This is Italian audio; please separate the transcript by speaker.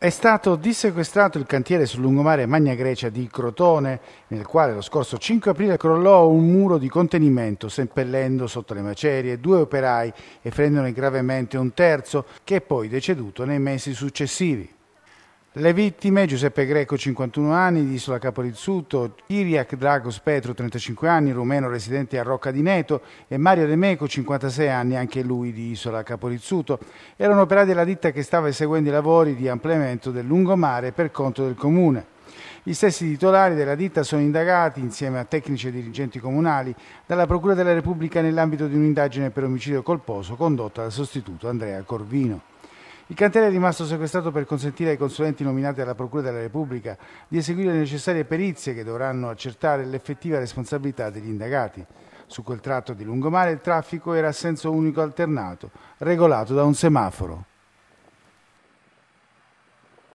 Speaker 1: È stato dissequestrato il cantiere sul lungomare Magna Grecia di Crotone, nel quale lo scorso 5 aprile crollò un muro di contenimento, seppellendo sotto le macerie due operai e ferendone gravemente un terzo, che è poi deceduto nei mesi successivi. Le vittime, Giuseppe Greco, 51 anni, di Isola Caporizzuto, Iriac Dragos Petro, 35 anni, rumeno residente a Rocca di Neto, e Mario Remeco, 56 anni, anche lui di Isola Caporizzuto, erano operati della ditta che stava eseguendo i lavori di ampliamento del lungomare per conto del comune. Gli stessi titolari della ditta sono indagati, insieme a tecnici e dirigenti comunali, dalla Procura della Repubblica nell'ambito di un'indagine per omicidio colposo condotta dal sostituto Andrea Corvino. Il cantiere è rimasto sequestrato per consentire ai consulenti nominati alla Procura della Repubblica di eseguire le necessarie perizie che dovranno accertare l'effettiva responsabilità degli indagati. Su quel tratto di lungomare il traffico era a senso unico alternato, regolato da un semaforo.